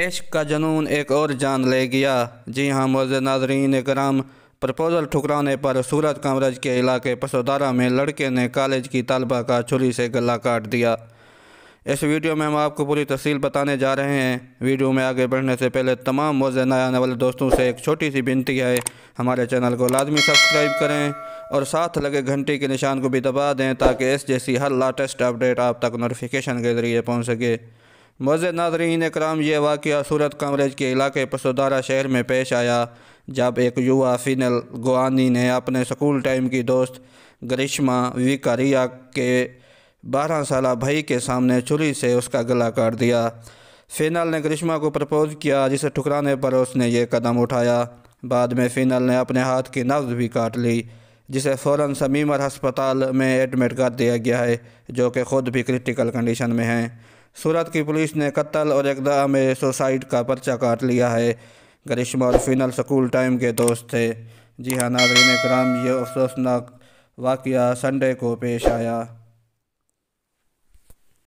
इश्क का जुनून एक और जान ले गया जी हाँ मोज़ नाजरीन कराम प्रपोज़ल ठुकराने पर सूरत कामराज के इलाके पसोदारा में लड़के ने कॉलेज की तलबा का छुरी से गला काट दिया इस वीडियो में हम आपको पूरी तफसील बताने जा रहे हैं वीडियो में आगे बढ़ने से पहले तमाम मौजे नए आने वाले दोस्तों से एक छोटी सी विनती है हमारे चैनल को लाजमी सब्सक्राइब करें और साथ लगे घंटे के निशान को भी दबा दें ताकि इस जैसी हर लाटेस्ट अपडेट आप तक नोटिफिकेशन के ज़रिए पहुँच सके मौज़ नाजरीन कराम ये वाक़ सूरत कमरेज के इलाके पसोदारा शहर में पेश आया जब एक युवा फिनल गोआनी ने अपने स्कूल टाइम की दोस्त ग्रीष्मा विकारिया के बारह साल भाई के सामने छुरी से उसका गला काट दिया फिनल ने ग्रीष्मा को प्रपोज किया जिसे ठुकराने पर उसने ये कदम उठाया बाद में फिनल ने अपने हाथ की नब्ज़ भी काट ली जिसे फ़ौर समीमर हस्पताल में एडमिट कर दिया गया है जो कि ख़ुद भी क्रिटिकल कंडीशन में हैं सूरत की पुलिस ने कत्ल और एकदा में सुसाइड का पर्चा काट लिया है करिश्मा और फिनल स्कूल टाइम के दोस्त थे जी हाँ नाजरीन कराम ये अफसोसनाक वाक़ संडे को पेश आया